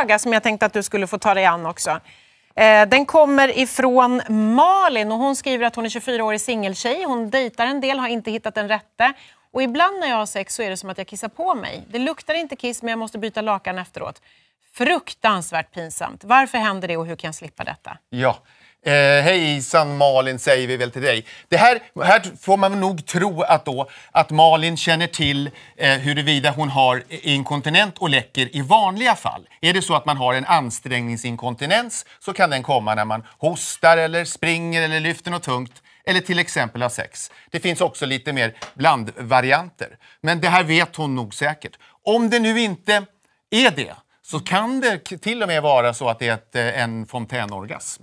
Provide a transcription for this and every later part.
fråga som jag tänkte att du skulle få ta dig an också. Eh, den kommer ifrån Malin och hon skriver att hon är 24 år i singeltjej. Hon dejtar en del, har inte hittat den rätte. Och ibland när jag har sex så är det som att jag kissar på mig. Det luktar inte kiss men jag måste byta lakan efteråt. Fruktansvärt pinsamt. Varför händer det och hur kan jag slippa detta? Ja, Eh, hejsan Malin säger vi väl till dig. Det här, här får man nog tro att, då, att Malin känner till eh, huruvida hon har inkontinent och läcker i vanliga fall. Är det så att man har en ansträngningsinkontinens så kan den komma när man hostar eller springer eller lyfter något tungt eller till exempel ha sex. Det finns också lite mer blandvarianter. Men det här vet hon nog säkert. Om det nu inte är det så kan det till och med vara så att det är ett, eh, en fontänorgasm.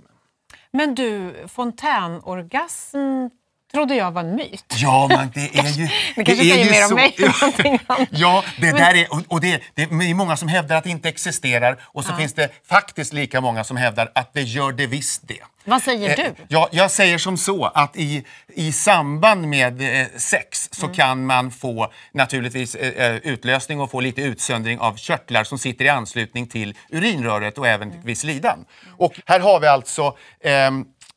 Men du, fontänorgasm trodde jag var en myt. Ja, men det är ju... det kanske det säger ju mer så, om mig än någonting annat. det är, många som hävdar att det inte existerar och så ja. finns det faktiskt lika många som hävdar att det gör det visst det. Vad säger eh, du? Ja, jag säger som så att i, i samband med eh, sex så mm. kan man få naturligtvis eh, utlösning och få lite utsöndring av körtlar som sitter i anslutning till urinröret och även mm. vid slidan. Och här har vi alltså eh,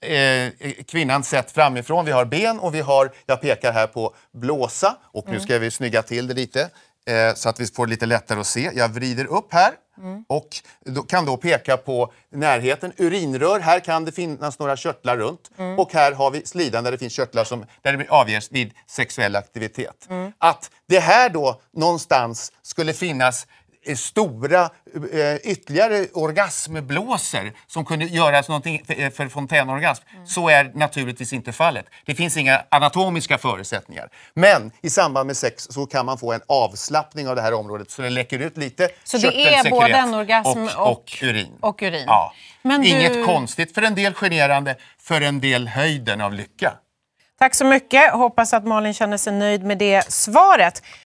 Eh, eh, kvinnan sett framifrån. Vi har ben och vi har, jag pekar här på blåsa och nu mm. ska vi snygga till det lite eh, så att vi får lite lättare att se. Jag vrider upp här Mm. Och då kan då peka på närheten. Urinrör, här kan det finnas några körtlar runt. Mm. Och här har vi slidan där det finns körtlar som där det avges vid sexuell aktivitet. Mm. Att det här då någonstans skulle finnas Eh, stora eh, ytterligare orgasmblåsor som kunde göras någonting för, eh, för fontänorgasm. Mm. Så är naturligtvis inte fallet. Det finns inga anatomiska förutsättningar. Men i samband med sex så kan man få en avslappning av det här området så det läcker ut lite Så det är både en orgasm och, och, och urin? Och urin. Ja. Men Inget du... konstigt, för en del generande, för en del höjden av lycka. Tack så mycket. Hoppas att Malin känner sig nöjd med det svaret.